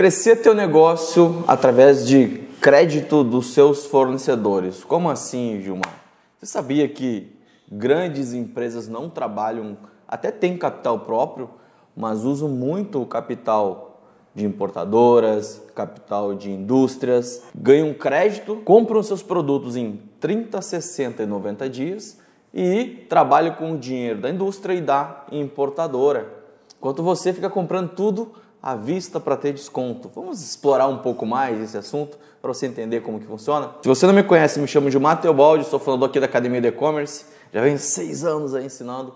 Crescer teu negócio através de crédito dos seus fornecedores. Como assim, Gilmar? Você sabia que grandes empresas não trabalham, até têm capital próprio, mas usam muito o capital de importadoras, capital de indústrias, ganham crédito, compram seus produtos em 30, 60 e 90 dias e trabalham com o dinheiro da indústria e da importadora. Enquanto você fica comprando tudo à vista para ter desconto. Vamos explorar um pouco mais esse assunto para você entender como que funciona. Se você não me conhece, me chamo de Matheus Baldi, sou fundador aqui da Academia de E-Commerce, já venho seis anos aí ensinando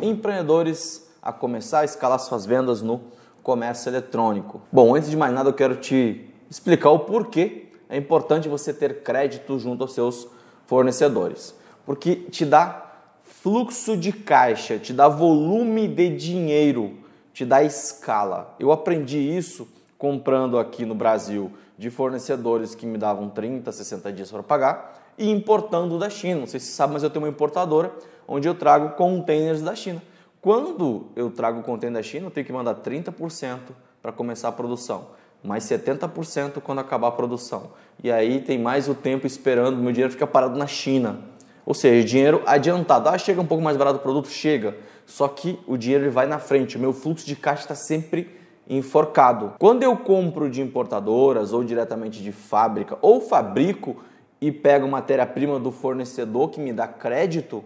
empreendedores a começar a escalar suas vendas no comércio eletrônico. Bom, antes de mais nada, eu quero te explicar o porquê é importante você ter crédito junto aos seus fornecedores, porque te dá fluxo de caixa, te dá volume de dinheiro te dá escala. Eu aprendi isso comprando aqui no Brasil de fornecedores que me davam 30, 60 dias para pagar e importando da China. Não sei se você sabe, mas eu tenho uma importadora onde eu trago containers da China. Quando eu trago container da China, eu tenho que mandar 30% para começar a produção, mais 70% quando acabar a produção. E aí tem mais o tempo esperando, meu dinheiro fica parado na China. Ou seja, dinheiro adiantado. Ah, chega um pouco mais barato o produto? Chega só que o dinheiro ele vai na frente, o meu fluxo de caixa está sempre enforcado. Quando eu compro de importadoras ou diretamente de fábrica ou fabrico e pego matéria-prima do fornecedor que me dá crédito,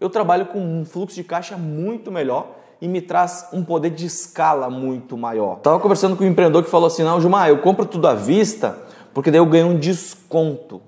eu trabalho com um fluxo de caixa muito melhor e me traz um poder de escala muito maior. Tava conversando com um empreendedor que falou assim: "Não, Gilmar, eu compro tudo à vista porque daí eu ganho um desconto".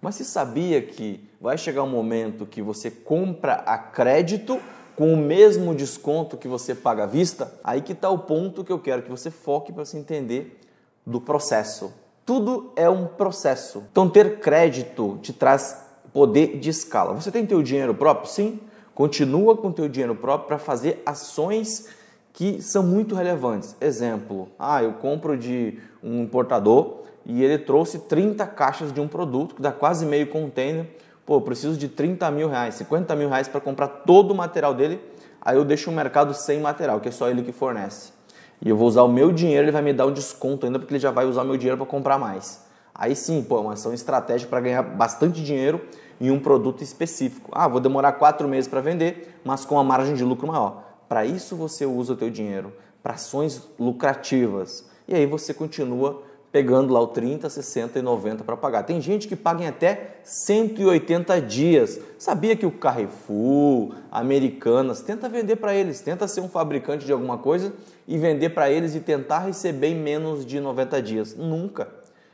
Mas se sabia que vai chegar um momento que você compra a crédito com o mesmo desconto que você paga à vista, aí que está o ponto que eu quero que você foque para se entender do processo. Tudo é um processo. Então ter crédito te traz poder de escala. Você tem teu dinheiro próprio? Sim. Continua com teu dinheiro próprio para fazer ações que são muito relevantes. Exemplo: ah, eu compro de um importador e ele trouxe 30 caixas de um produto que dá quase meio container pô, preciso de 30 mil reais, 50 mil reais para comprar todo o material dele, aí eu deixo o mercado sem material, que é só ele que fornece. E eu vou usar o meu dinheiro, ele vai me dar um desconto ainda, porque ele já vai usar o meu dinheiro para comprar mais. Aí sim, pô, é uma ação estratégica para ganhar bastante dinheiro em um produto específico. Ah, vou demorar quatro meses para vender, mas com uma margem de lucro maior. Para isso você usa o teu dinheiro, para ações lucrativas. E aí você continua pegando lá o 30, 60 e 90 para pagar. Tem gente que paga em até 180 dias. Sabia que o Carrefour, Americanas, tenta vender para eles, tenta ser um fabricante de alguma coisa e vender para eles e tentar receber em menos de 90 dias. Nunca.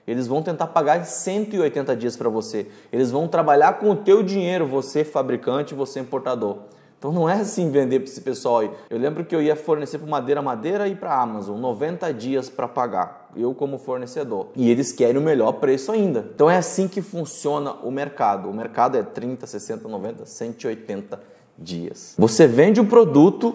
Eles vão tentar pagar em 180 dias para você. Eles vão trabalhar com o teu dinheiro, você fabricante, você importador. Então não é assim vender para esse pessoal aí. Eu lembro que eu ia fornecer para Madeira Madeira e para Amazon 90 dias para pagar. Eu como fornecedor. E eles querem o melhor preço ainda. Então é assim que funciona o mercado. O mercado é 30, 60, 90, 180 dias. Você vende o produto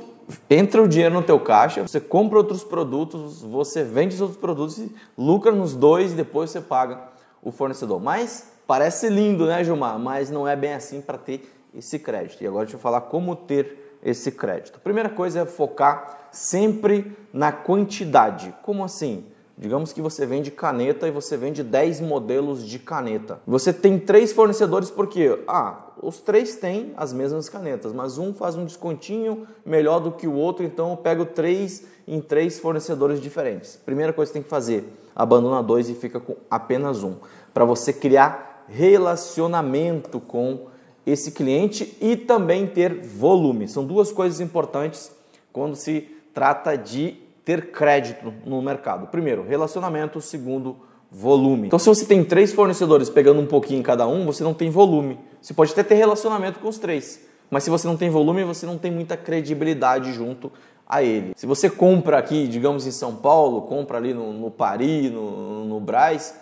entra o dinheiro no teu caixa, você compra outros produtos, você vende os outros produtos e lucra nos dois e depois você paga o fornecedor. Mas parece lindo, né, Gilmar? Mas não é bem assim para ter esse crédito. E agora deixa eu falar como ter esse crédito. Primeira coisa é focar sempre na quantidade. Como assim? Digamos que você vende caneta e você vende 10 modelos de caneta. Você tem três fornecedores porque, ah, os três têm as mesmas canetas, mas um faz um descontinho melhor do que o outro, então eu pego três em três fornecedores diferentes. Primeira coisa que tem que fazer, abandona dois e fica com apenas um, para você criar relacionamento com esse cliente e também ter volume. São duas coisas importantes quando se trata de ter crédito no mercado. Primeiro, relacionamento. Segundo, volume. Então, se você tem três fornecedores pegando um pouquinho em cada um, você não tem volume. Você pode até ter relacionamento com os três, mas se você não tem volume, você não tem muita credibilidade junto a ele. Se você compra aqui, digamos em São Paulo, compra ali no, no Paris, no, no Braz,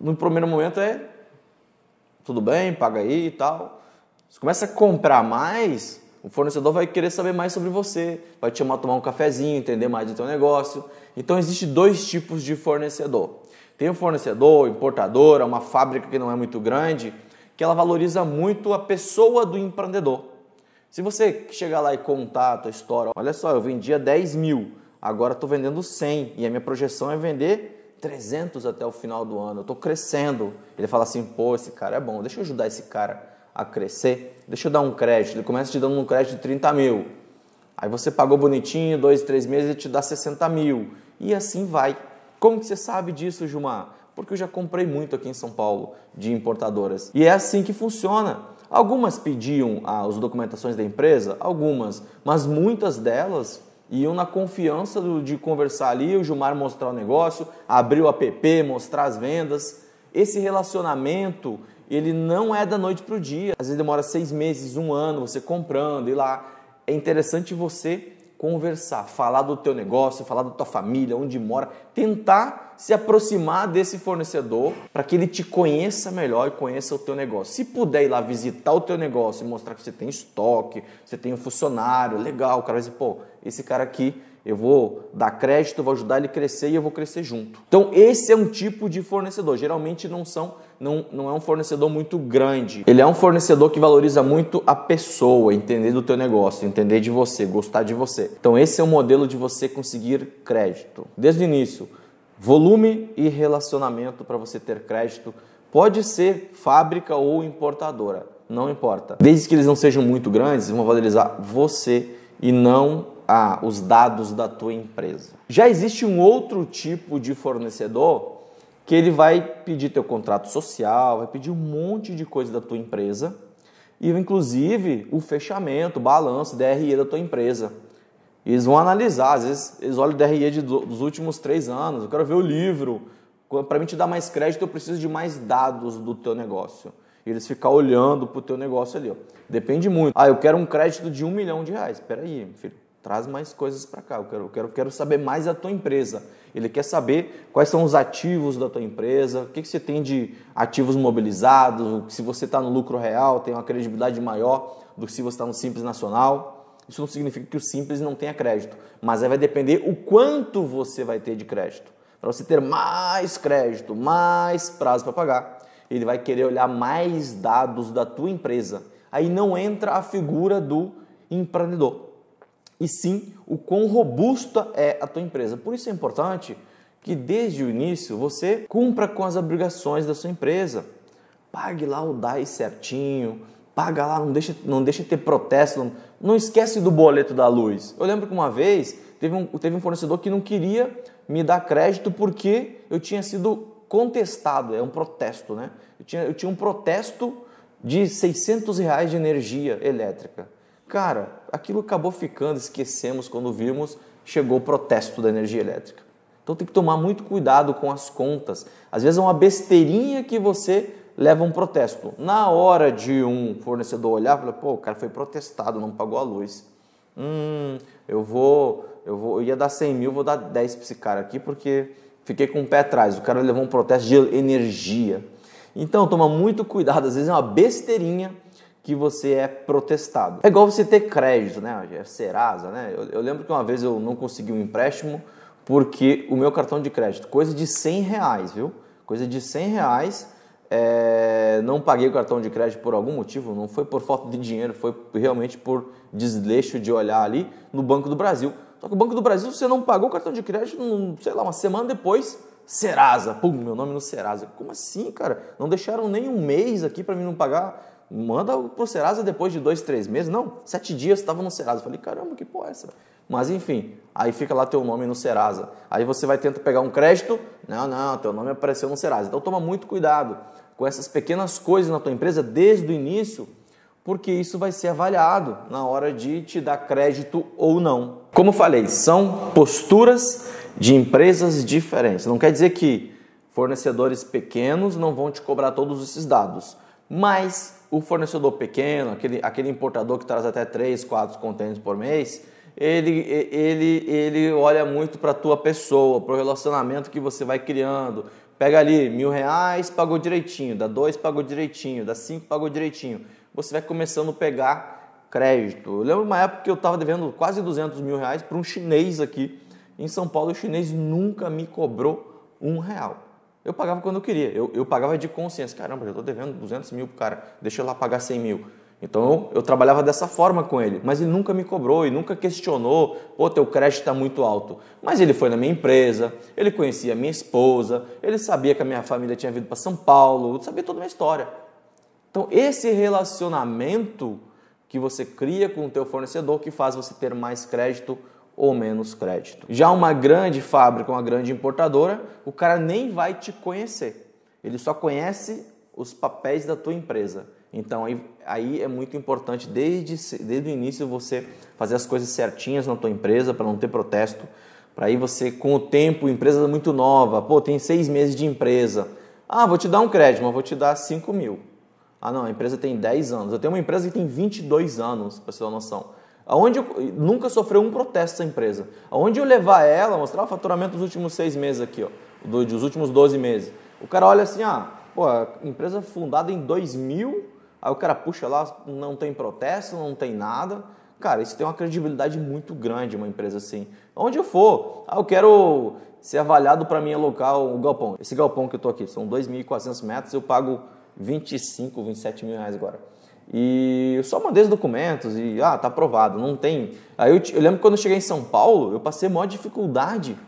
no primeiro momento é tudo bem, paga aí e tal. Você começa a comprar mais, o fornecedor vai querer saber mais sobre você, vai te chamar a tomar um cafezinho, entender mais do teu negócio. Então existe dois tipos de fornecedor. Tem um fornecedor, importadora, é uma fábrica que não é muito grande, que ela valoriza muito a pessoa do empreendedor. Se você chegar lá e contar a tua história, olha só, eu vendia 10 mil, agora estou vendendo 100 e a minha projeção é vender 300 até o final do ano, eu estou crescendo. Ele fala assim, pô, esse cara é bom, deixa eu ajudar esse cara a crescer, deixa eu dar um crédito. Ele começa te dando um crédito de 30 mil. Aí você pagou bonitinho, dois, três meses, ele te dá 60 mil. E assim vai. Como que você sabe disso, Gilmar? Porque eu já comprei muito aqui em São Paulo de importadoras. E é assim que funciona. Algumas pediam ah, as documentações da empresa, algumas, mas muitas delas e eu, na confiança do, de conversar ali, o Gilmar mostrar o negócio, abrir o app, mostrar as vendas. Esse relacionamento, ele não é da noite para o dia. Às vezes demora seis meses, um ano, você comprando e lá. É interessante você conversar, falar do teu negócio, falar da tua família, onde mora, tentar se aproximar desse fornecedor para que ele te conheça melhor e conheça o teu negócio. Se puder ir lá visitar o teu negócio e mostrar que você tem estoque, você tem um funcionário, legal, o cara vai dizer, pô, esse cara aqui eu vou dar crédito, vou ajudar ele a crescer e eu vou crescer junto. Então, esse é um tipo de fornecedor. Geralmente não são, não, não é um fornecedor muito grande. Ele é um fornecedor que valoriza muito a pessoa, entender do teu negócio, entender de você, gostar de você. Então, esse é o um modelo de você conseguir crédito. Desde o início, Volume e relacionamento para você ter crédito pode ser fábrica ou importadora, não importa. Desde que eles não sejam muito grandes, vão valorizar você e não ah, os dados da tua empresa. Já existe um outro tipo de fornecedor que ele vai pedir teu contrato social, vai pedir um monte de coisa da tua empresa e inclusive o fechamento, o balanço, DRE da tua empresa eles vão analisar, às vezes eles olham o DRE de, dos últimos três anos, eu quero ver o livro. Para mim te dar mais crédito, eu preciso de mais dados do teu negócio. E eles ficam olhando para o teu negócio ali. Ó. Depende muito. Ah, eu quero um crédito de um milhão de reais. Espera aí, filho traz mais coisas para cá. Eu quero, quero, quero saber mais da tua empresa. Ele quer saber quais são os ativos da tua empresa, o que, que você tem de ativos mobilizados, se você está no lucro real, tem uma credibilidade maior do que se você está no Simples Nacional. Isso não significa que o simples não tenha crédito, mas aí vai depender o quanto você vai ter de crédito. Para você ter mais crédito, mais prazo para pagar, ele vai querer olhar mais dados da tua empresa. Aí não entra a figura do empreendedor, e sim o quão robusta é a tua empresa. Por isso é importante que desde o início você cumpra com as obrigações da sua empresa. Pague lá o DAI certinho, paga lá, não deixa, não deixa ter protesto, não, não esquece do boleto da luz. Eu lembro que uma vez teve um, teve um fornecedor que não queria me dar crédito porque eu tinha sido contestado, é um protesto, né? Eu tinha, eu tinha um protesto de 600 reais de energia elétrica. Cara, aquilo acabou ficando, esquecemos quando vimos, chegou o protesto da energia elétrica. Então tem que tomar muito cuidado com as contas. Às vezes é uma besteirinha que você leva um protesto. Na hora de um fornecedor olhar, fala, pô, o cara foi protestado, não pagou a luz. Hum, eu vou, eu vou, eu ia dar 100 mil, vou dar 10 para esse cara aqui porque fiquei com o pé atrás. O cara levou um protesto de energia. Então, toma muito cuidado, às vezes é uma besteirinha que você é protestado. É igual você ter crédito, né? É Serasa, né? Eu, eu lembro que uma vez eu não consegui um empréstimo porque o meu cartão de crédito, coisa de 100 reais, viu? Coisa de 100 reais, é, não paguei o cartão de crédito por algum motivo, não foi por falta de dinheiro, foi realmente por desleixo de olhar ali no Banco do Brasil. Só que o Banco do Brasil, você não pagou o cartão de crédito, sei lá, uma semana depois, Serasa, pum, meu nome é no Serasa. Como assim, cara? Não deixaram nem um mês aqui para mim não pagar manda pro Serasa depois de dois, três meses. Não, sete dias estava no Serasa. Falei, caramba, que porra é essa? Mas enfim, aí fica lá teu nome no Serasa. Aí você vai tentar pegar um crédito, não, não, teu nome apareceu no Serasa. Então toma muito cuidado com essas pequenas coisas na tua empresa desde o início, porque isso vai ser avaliado na hora de te dar crédito ou não. Como falei, são posturas de empresas diferentes. Não quer dizer que fornecedores pequenos não vão te cobrar todos esses dados, mas o fornecedor pequeno, aquele, aquele importador que traz até 3, 4 contêineres por mês, ele, ele, ele olha muito para a tua pessoa, para o relacionamento que você vai criando, Pega ali mil reais, pagou direitinho, dá dois, pagou direitinho, dá cinco, pagou direitinho. Você vai começando a pegar crédito. Eu lembro uma época que eu estava devendo quase 200 mil reais para um chinês aqui em São Paulo. O chinês nunca me cobrou um real. Eu pagava quando eu queria, eu, eu pagava de consciência. Caramba, eu estou devendo 200 mil para o cara, deixa eu lá pagar 100 mil. Então eu trabalhava dessa forma com ele, mas ele nunca me cobrou e nunca questionou, pô, teu crédito está muito alto. Mas ele foi na minha empresa, ele conhecia a minha esposa, ele sabia que a minha família tinha vindo para São Paulo, sabia toda a minha história. Então esse relacionamento que você cria com o teu fornecedor que faz você ter mais crédito ou menos crédito. Já uma grande fábrica, uma grande importadora, o cara nem vai te conhecer. Ele só conhece os papéis da tua empresa. Então aí aí é muito importante desde, desde o início você fazer as coisas certinhas na tua empresa para não ter protesto. Para aí você, com o tempo, empresa é muito nova, pô, tem seis meses de empresa. Ah, vou te dar um crédito, mas vou te dar 5 mil. Ah, não, a empresa tem 10 anos. Eu tenho uma empresa que tem 22 anos, para você ter uma noção. Aonde eu, nunca sofreu um protesto essa empresa. Aonde eu levar ela, mostrar o faturamento dos últimos seis meses aqui, ó, dos últimos 12 meses. O cara olha assim, ah, pô, empresa fundada em 2000, Aí o cara puxa lá, não tem protesto, não tem nada. Cara, isso tem uma credibilidade muito grande, uma empresa assim. Onde eu for, ah, eu quero ser avaliado para minha local, o galpão. Esse galpão que eu tô aqui, são 2.400 metros, eu pago 25, 27 mil reais agora. E eu só mandei os documentos e, ah, tá aprovado, não tem. Aí eu, eu lembro quando eu cheguei em São Paulo, eu passei maior dificuldade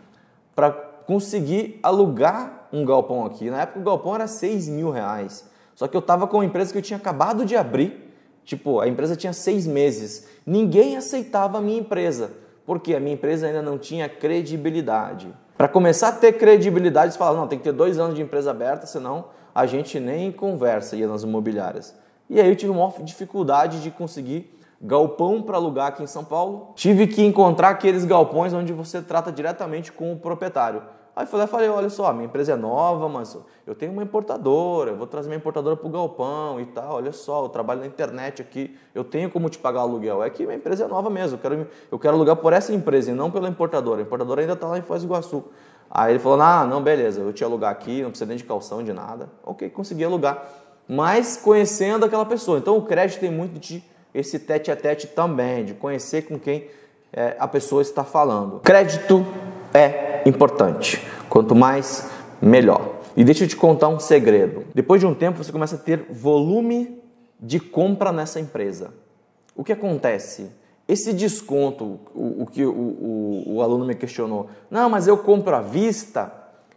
para conseguir alugar um galpão aqui. Na época o galpão era 6 mil reais. Só que eu estava com uma empresa que eu tinha acabado de abrir, tipo, a empresa tinha seis meses. Ninguém aceitava a minha empresa, porque a minha empresa ainda não tinha credibilidade. Para começar a ter credibilidade, você fala, não, tem que ter dois anos de empresa aberta, senão a gente nem conversa, ia nas imobiliárias. E aí eu tive uma dificuldade de conseguir galpão para alugar aqui em São Paulo. Tive que encontrar aqueles galpões onde você trata diretamente com o proprietário. Aí fui falei, olha só, minha empresa é nova, mas eu tenho uma importadora, eu vou trazer minha importadora para o galpão e tal, olha só, eu trabalho na internet aqui, eu tenho como te pagar aluguel. É que minha empresa é nova mesmo, eu quero, eu quero alugar por essa empresa e não pela importadora. A importadora ainda está lá em Foz do Iguaçu. Aí ele falou, ah, não, beleza, eu te alugar aqui, não precisa nem de calção, de nada. Ok, consegui alugar. Mas conhecendo aquela pessoa. Então o crédito tem muito de esse tete-a-tete -tete também, de conhecer com quem é, a pessoa está falando. Crédito é importante. Quanto mais, melhor. E deixa eu te contar um segredo. Depois de um tempo, você começa a ter volume de compra nessa empresa. O que acontece? Esse desconto, o, o que o, o, o, aluno me questionou, não, mas eu compro à vista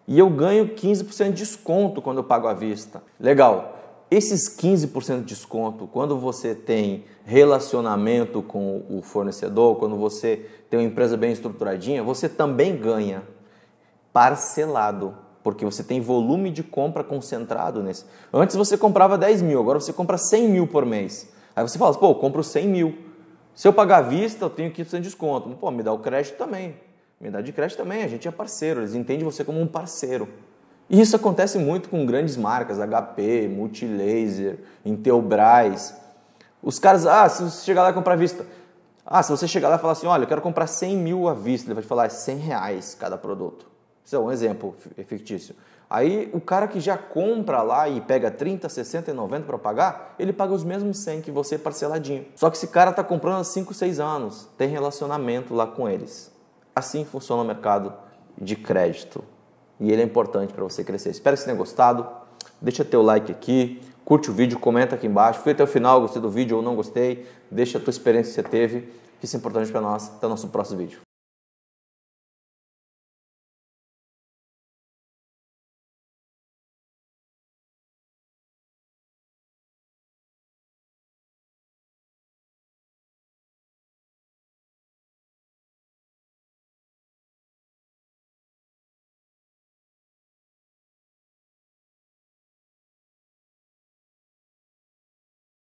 e eu ganho 15% de desconto quando eu pago à vista. Legal. Esses 15% de desconto, quando você tem relacionamento com o fornecedor, quando você tem uma empresa bem estruturadinha, você também ganha parcelado, porque você tem volume de compra concentrado nesse. Antes você comprava 10 mil, agora você compra 100 mil por mês. Aí você fala, pô, eu compro 100 mil. Se eu pagar à vista, eu tenho 5% de desconto. Pô, me dá o crédito também. Me dá de crédito também, a gente é parceiro, eles entendem você como um parceiro. E isso acontece muito com grandes marcas, HP, Multilaser, Intelbras. Os caras, ah, se você chegar lá e comprar à vista. Ah, se você chegar lá e falar assim, olha, eu quero comprar 100 mil à vista, ele vai te falar, é 100 reais cada produto. Isso é um exemplo fictício. Aí o cara que já compra lá e pega 30, 60 e 90 para pagar, ele paga os mesmos 100 que você parceladinho. Só que esse cara está comprando há 5, 6 anos, tem relacionamento lá com eles. Assim funciona o mercado de crédito. E ele é importante para você crescer. Espero que você tenha gostado. Deixa teu like aqui, curte o vídeo, comenta aqui embaixo. Fui até o final, gostei do vídeo ou não gostei. Deixa a tua experiência que você teve, que isso é importante para nós. Até o nosso próximo vídeo.